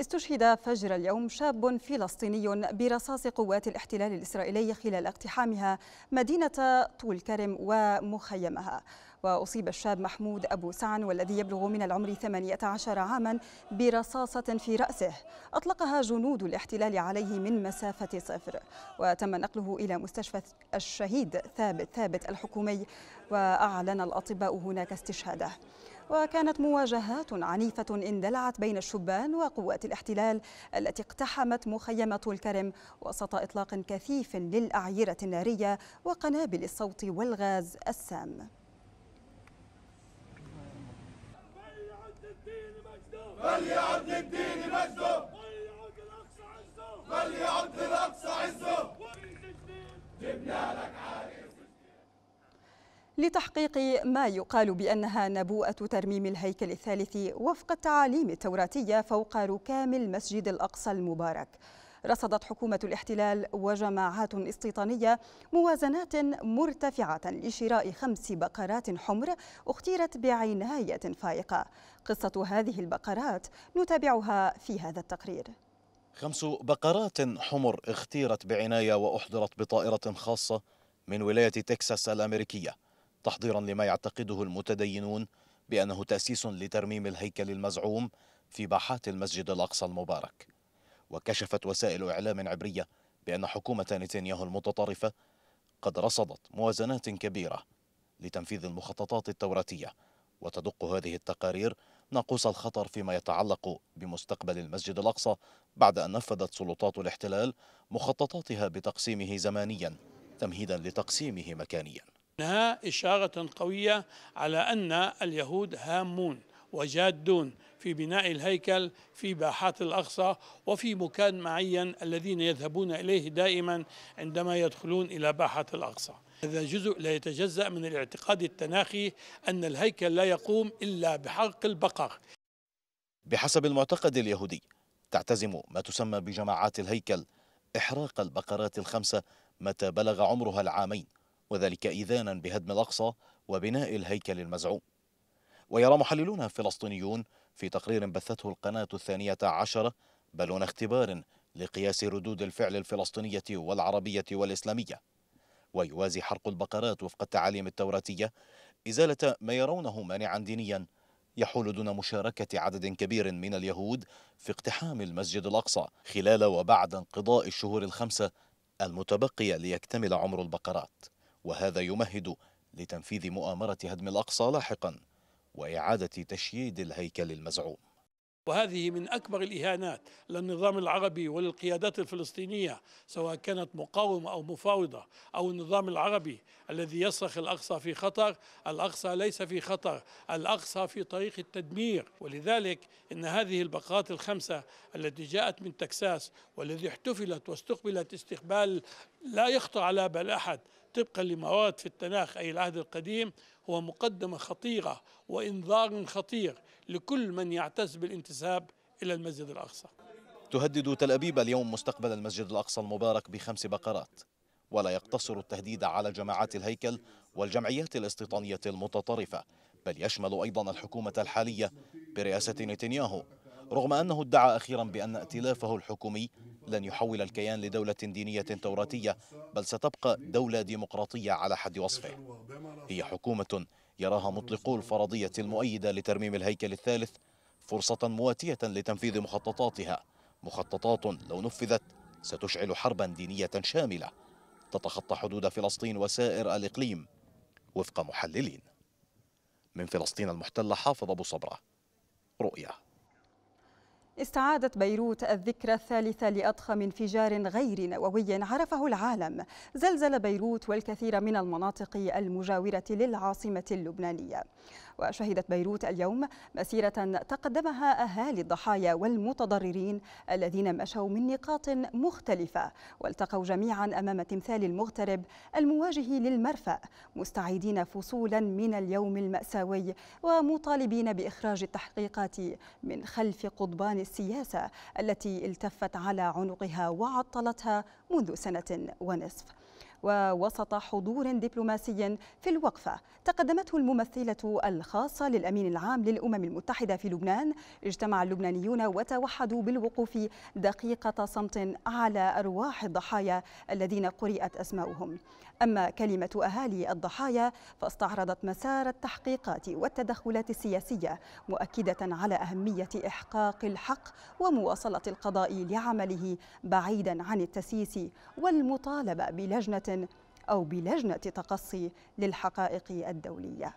استشهد فجر اليوم شاب فلسطيني برصاص قوات الاحتلال الإسرائيلي خلال اقتحامها مدينة طول كرم ومخيمها وأصيب الشاب محمود أبو سعن والذي يبلغ من العمر 18 عاما برصاصة في رأسه أطلقها جنود الاحتلال عليه من مسافة صفر وتم نقله إلى مستشفى الشهيد ثابت ثابت الحكومي وأعلن الأطباء هناك استشهاده وكانت مواجهات عنيفة اندلعت بين الشبان وقوات الاحتلال التي اقتحمت مخيمة الكرم وسط إطلاق كثيف للأعيرة النارية وقنابل الصوت والغاز السام جبنا لك لتحقيق ما يقال بأنها نبوءة ترميم الهيكل الثالث وفق التعاليم التوراتية فوق ركام المسجد الأقصى المبارك رصدت حكومة الاحتلال وجماعات استيطانية موازنات مرتفعة لشراء خمس بقرات حمر اختيرت بعناية فائقة قصة هذه البقرات نتابعها في هذا التقرير خمس بقرات حمر اختيرت بعناية وأحضرت بطائرة خاصة من ولاية تكساس الأمريكية تحضيرا لما يعتقده المتدينون بأنه تأسيس لترميم الهيكل المزعوم في باحات المسجد الأقصى المبارك وكشفت وسائل إعلام عبرية بأن حكومة نتنياهو المتطرفة قد رصدت موازنات كبيرة لتنفيذ المخططات التوراتية وتدق هذه التقارير ناقوس الخطر فيما يتعلق بمستقبل المسجد الأقصى بعد أن نفذت سلطات الاحتلال مخططاتها بتقسيمه زمانيا تمهيدا لتقسيمه مكانيا إنها إشارة قوية على أن اليهود هامون وجادون في بناء الهيكل في باحات الأقصى وفي مكان معين الذين يذهبون إليه دائما عندما يدخلون إلى باحة الأقصى هذا جزء لا يتجزأ من الاعتقاد التناخي أن الهيكل لا يقوم إلا بحرق البقر بحسب المعتقد اليهودي تعتزم ما تسمى بجماعات الهيكل إحراق البقرات الخمسة متى بلغ عمرها العامين وذلك إذانا بهدم الأقصى وبناء الهيكل المزعوم ويرى محللون فلسطينيون في تقرير بثته القناة الثانية عشرة بلون اختبار لقياس ردود الفعل الفلسطينية والعربية والإسلامية ويوازي حرق البقرات وفق التعاليم التوراتية إزالة ما يرونه مانعا دينيا يحول دون مشاركة عدد كبير من اليهود في اقتحام المسجد الأقصى خلال وبعد انقضاء الشهور الخمسة المتبقية ليكتمل عمر البقرات وهذا يمهد لتنفيذ مؤامرة هدم الأقصى لاحقا وإعادة تشييد الهيكل المزعوم وهذه من أكبر الإهانات للنظام العربي وللقيادات الفلسطينية سواء كانت مقاومة أو مفاوضة أو النظام العربي الذي يصرخ الأقصى في خطر الأقصى ليس في خطر الأقصى في طريق التدمير ولذلك إن هذه البقرات الخمسة التي جاءت من تكساس والذي احتفلت واستقبلت استقبال لا يخطر على بال أحد طبقا لما ورد في التناخ أي العهد القديم هو مقدمة خطيرة وإنذار خطير لكل من يعتز بالانتساب إلى المسجد الأقصى تهدد تل أبيب اليوم مستقبل المسجد الأقصى المبارك بخمس بقرات ولا يقتصر التهديد على جماعات الهيكل والجمعيات الاستيطانية المتطرفة بل يشمل أيضا الحكومة الحالية برئاسة نتنياهو رغم أنه ادعى أخيرا بأن ائتلافه الحكومي لن يحول الكيان لدولة دينية توراتية بل ستبقى دولة ديمقراطية على حد وصفه هي حكومة يراها مطلقو الفرضية المؤيدة لترميم الهيكل الثالث فرصة مواتية لتنفيذ مخططاتها مخططات لو نفذت ستشعل حربا دينية شاملة تتخطى حدود فلسطين وسائر الإقليم وفق محللين من فلسطين المحتلة حافظ أبو صبرة رؤية استعادت بيروت الذكرى الثالثة لأضخم انفجار غير نووي عرفه العالم زلزل بيروت والكثير من المناطق المجاورة للعاصمة اللبنانية وشهدت بيروت اليوم مسيرة تقدمها أهالي الضحايا والمتضررين الذين مشوا من نقاط مختلفة والتقوا جميعا أمام تمثال المغترب المواجه للمرفأ مستعيدين فصولا من اليوم المأساوي ومطالبين بإخراج التحقيقات من خلف قضبان السياسة التي التفت على عنقها وعطلتها منذ سنة ونصف ووسط حضور دبلوماسي في الوقفة تقدمته الممثلة الخاصة للأمين العام للأمم المتحدة في لبنان اجتمع اللبنانيون وتوحدوا بالوقوف دقيقة صمت على أرواح الضحايا الذين قرئت أسماؤهم أما كلمة أهالي الضحايا فاستعرضت مسار التحقيقات والتدخلات السياسية مؤكدة على أهمية إحقاق الحق ومواصلة القضاء لعمله بعيدا عن التسييس والمطالبة بلجنة أو بلجنة تقصي للحقائق الدولية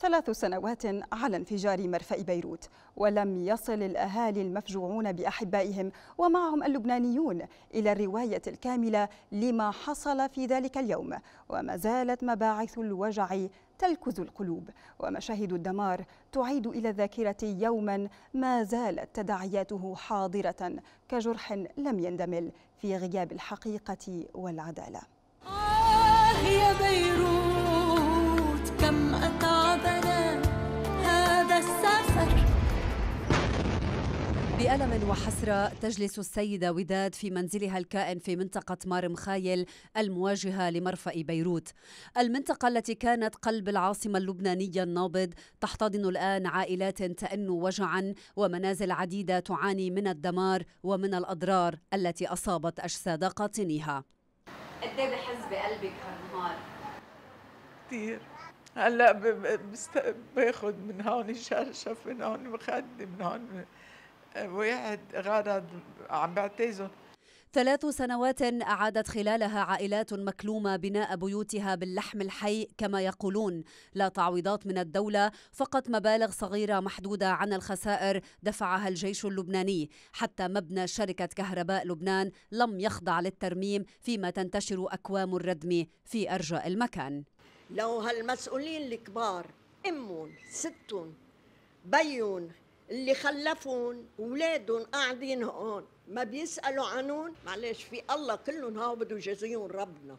ثلاث سنوات على انفجار مرفأ بيروت ولم يصل الأهالي المفجوعون بأحبائهم ومعهم اللبنانيون إلى الرواية الكاملة لما حصل في ذلك اليوم وما زالت مباعث الوجع تلكز القلوب ومشاهد الدمار تعيد إلى الذاكرة يوما ما زالت تداعياته حاضرة كجرح لم يندمل في غياب الحقيقة والعدالة آه يا بيروت كم أتى بألم وحسرة تجلس السيدة وداد في منزلها الكائن في منطقة مارم خايل المواجهة لمرفأ بيروت المنطقة التي كانت قلب العاصمة اللبنانية النابض تحتضن الآن عائلات تأن وجعا ومنازل عديدة تعاني من الدمار ومن الأضرار التي أصابت أجساد قاطنيها قد إيه بحز بقلبك هالنهار كثير هلا باخذ من هون شرشف من هون مخدة من هون وقعد غرض عم بعتزهم ثلاث سنوات أعادت خلالها عائلات مكلومة بناء بيوتها باللحم الحي كما يقولون لا تعويضات من الدولة فقط مبالغ صغيرة محدودة عن الخسائر دفعها الجيش اللبناني حتى مبنى شركة كهرباء لبنان لم يخضع للترميم فيما تنتشر أكوام الردم في أرجاء المكان لو هالمسؤولين الكبار أمهم ستهم بيهم اللي خلفون ولادهم قاعدين هون ما بيسألوا عنون معلش في الله كلهم بدو جزيون ربنا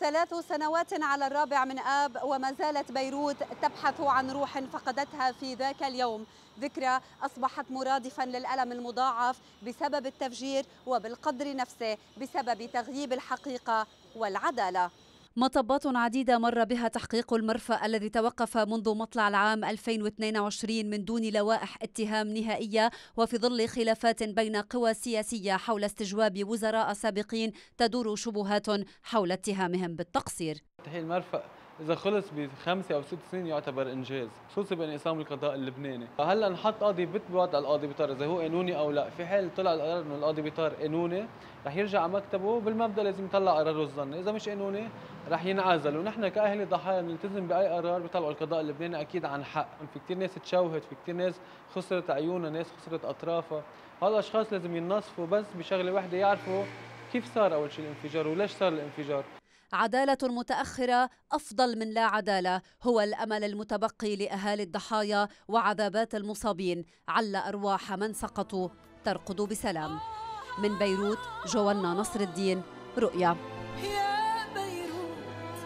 ثلاث سنوات على الرابع من آب وما زالت بيروت تبحث عن روح فقدتها في ذاك اليوم ذكرى أصبحت مرادفا للألم المضاعف بسبب التفجير وبالقدر نفسه بسبب تغييب الحقيقة والعدالة مطبات عديدة مر بها تحقيق المرفأ الذي توقف منذ مطلع العام 2022 من دون لوائح اتهام نهائية وفي ظل خلافات بين قوى سياسية حول استجواب وزراء سابقين تدور شبهات حول اتهامهم بالتقصير. تحقيق المرفأ اذا خلص بخمسه او ست سنين يعتبر انجاز خصوصي بانقسام القضاء اللبناني فهلا انحط قاضي بتبعد على القاضي بيطار اذا هو قانوني او لا في حال طلع القرار انه القاضي بيطار قانوني رح يرجع على مكتبه بالمبدا لازم يطلع قراره الظني اذا مش قانوني رح ينعزل ونحن كاهل ضحايا بنلتزم باي قرار بيطلعوا القضاء اللبناني اكيد عن حق في كثير ناس تشوهت في كثير ناس خسرت عيونها ناس خسرت اطرافها هالاشخاص لازم ينصفوا بس بشغله واحده يعرفوا كيف صار اول شيء الانفجار وليش صار الانفجار عدالة متأخرة أفضل من لا عدالة هو الأمل المتبقي لأهالي الضحايا وعذابات المصابين عل أرواح من سقطوا ترقد بسلام من بيروت جوانا نصر الدين رؤيا يا بيروت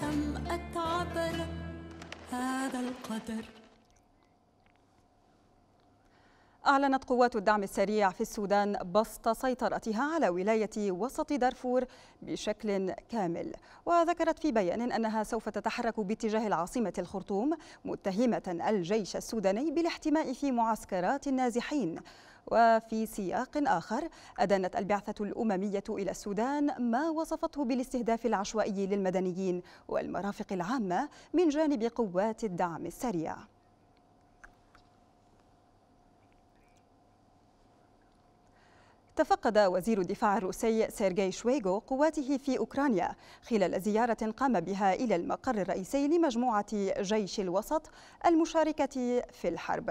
كم أتعبر هذا القدر أعلنت قوات الدعم السريع في السودان بسط سيطرتها على ولاية وسط دارفور بشكل كامل وذكرت في بيان أنها سوف تتحرك باتجاه العاصمة الخرطوم متهمة الجيش السوداني بالاحتماء في معسكرات النازحين وفي سياق آخر أدانت البعثة الأممية إلى السودان ما وصفته بالاستهداف العشوائي للمدنيين والمرافق العامة من جانب قوات الدعم السريع تفقد وزير الدفاع الروسي سيرجي شويغو قواته في أوكرانيا خلال زيارة قام بها إلى المقر الرئيسي لمجموعة جيش الوسط المشاركة في الحرب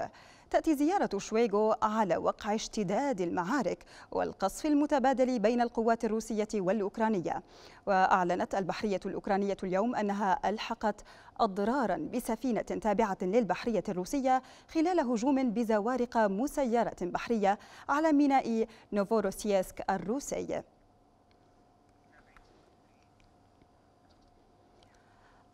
تأتي زيارة شويغو على وقع اشتداد المعارك والقصف المتبادل بين القوات الروسية والأوكرانية وأعلنت البحرية الأوكرانية اليوم أنها ألحقت أضرارا بسفينة تابعة للبحرية الروسية خلال هجوم بزوارق مسيرة بحرية على ميناء نوفوروسيسك الروسي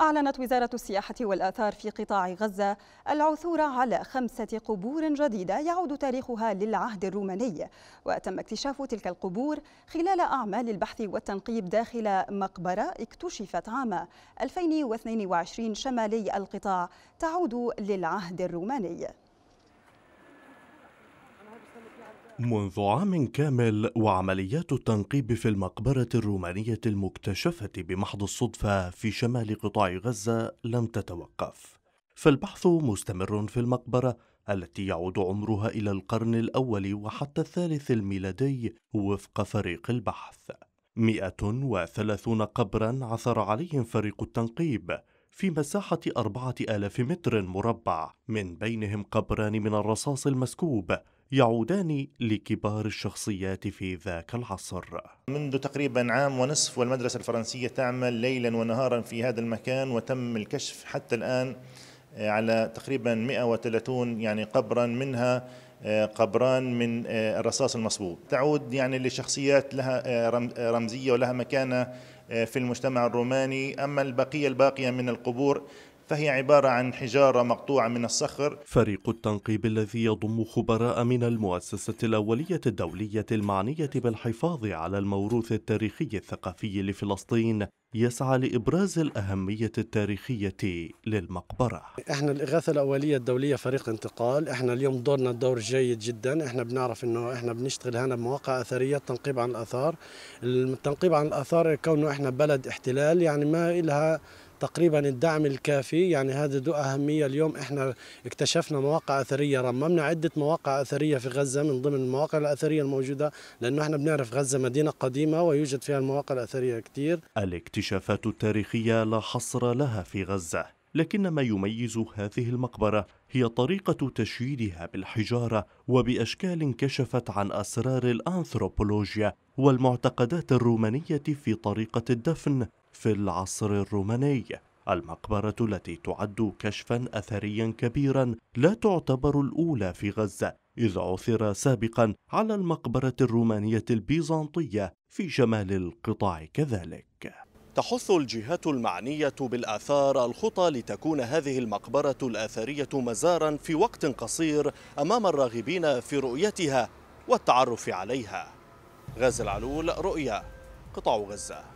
أعلنت وزارة السياحة والآثار في قطاع غزة العثور على خمسة قبور جديدة يعود تاريخها للعهد الروماني وتم اكتشاف تلك القبور خلال أعمال البحث والتنقيب داخل مقبرة اكتشفت عام 2022 شمالي القطاع تعود للعهد الروماني منذ عام كامل وعمليات التنقيب في المقبرة الرومانية المكتشفة بمحض الصدفة في شمال قطاع غزة لم تتوقف فالبحث مستمر في المقبرة التي يعود عمرها إلى القرن الأول وحتى الثالث الميلادي وفق فريق البحث 130 قبرا عثر عليهم فريق التنقيب في مساحة أربعة آلاف متر مربع من بينهم قبران من الرصاص المسكوب يعودان لكبار الشخصيات في ذاك العصر منذ تقريبا عام ونصف والمدرسة الفرنسية تعمل ليلا ونهارا في هذا المكان وتم الكشف حتى الآن آه، على تقريبا 130 يعني قبرا منها آه، قبران من آه، الرصاص المصبوب تعود يعني لشخصيات لها رمزية ولها مكانة في المجتمع الروماني أما البقية الباقية من القبور فهي عبارة عن حجارة مقطوعة من الصخر فريق التنقيب الذي يضم خبراء من المؤسسة الأولية الدولية المعنية بالحفاظ على الموروث التاريخي الثقافي لفلسطين يسعى لإبراز الأهمية التاريخية للمقبرة إحنا الإغاثة الأولية الدولية فريق انتقال إحنا اليوم دورنا دور جيد جدا إحنا بنعرف أنه إحنا بنشتغل هنا بمواقع أثرية تنقيب عن الآثار التنقيب عن الآثار كونه إحنا بلد احتلال يعني ما إلها تقريبا الدعم الكافي يعني هذا ذو أهمية اليوم إحنا اكتشفنا مواقع أثرية رممنا عدة مواقع أثرية في غزة من ضمن المواقع الأثرية الموجودة لأنه إحنا بنعرف غزة مدينة قديمة ويوجد فيها المواقع الأثرية كثير الاكتشافات التاريخية لا حصر لها في غزة لكن ما يميز هذه المقبرة هي طريقة تشييدها بالحجارة وبأشكال كشفت عن أسرار الأنثروبولوجيا والمعتقدات الرومانية في طريقة الدفن في العصر الروماني المقبرة التي تعد كشفا أثريا كبيرا لا تعتبر الأولى في غزة إذ عثر سابقا على المقبرة الرومانية البيزنطية في شمال القطاع كذلك تحث الجهات المعنية بالآثار الخطى لتكون هذه المقبرة الآثرية مزارا في وقت قصير أمام الراغبين في رؤيتها والتعرف عليها غازي العلول رؤيا قطاع غزة